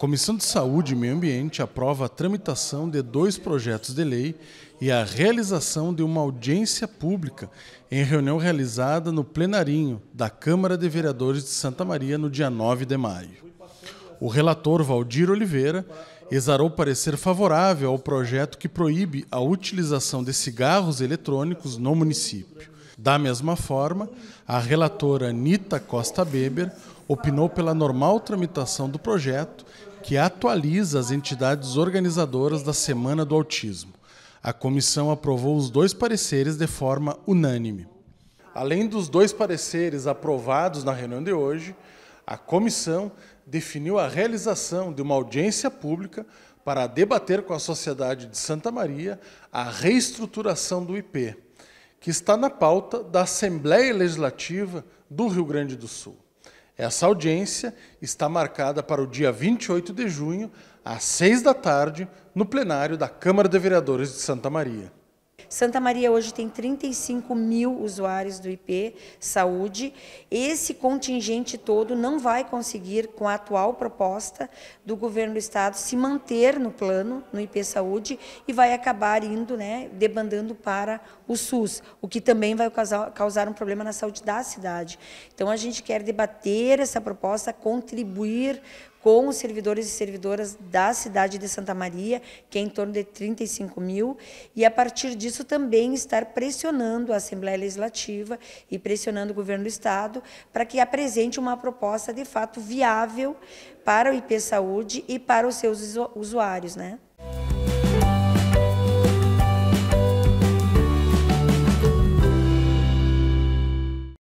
Comissão de Saúde e Meio Ambiente aprova a tramitação de dois projetos de lei e a realização de uma audiência pública em reunião realizada no plenarinho da Câmara de Vereadores de Santa Maria no dia 9 de maio. O relator Valdir Oliveira exarou parecer favorável ao projeto que proíbe a utilização de cigarros eletrônicos no município. Da mesma forma, a relatora Anita Costa Beber opinou pela normal tramitação do projeto que atualiza as entidades organizadoras da Semana do Autismo. A comissão aprovou os dois pareceres de forma unânime. Além dos dois pareceres aprovados na reunião de hoje, a comissão definiu a realização de uma audiência pública para debater com a sociedade de Santa Maria a reestruturação do IP, que está na pauta da Assembleia Legislativa do Rio Grande do Sul. Essa audiência está marcada para o dia 28 de junho, às 6 da tarde, no plenário da Câmara de Vereadores de Santa Maria. Santa Maria hoje tem 35 mil usuários do IP Saúde. Esse contingente todo não vai conseguir, com a atual proposta do governo do Estado, se manter no plano, no IP Saúde, e vai acabar indo, né, debandando para o SUS, o que também vai causar, um problema na saúde da cidade. Então, a gente quer debater essa proposta, contribuir com os servidores e servidoras da cidade de Santa Maria, que é em torno de 35 mil, e a partir disso também estar pressionando a Assembleia Legislativa e pressionando o governo do Estado para que apresente uma proposta de fato viável para o IP Saúde e para os seus usuários. Né?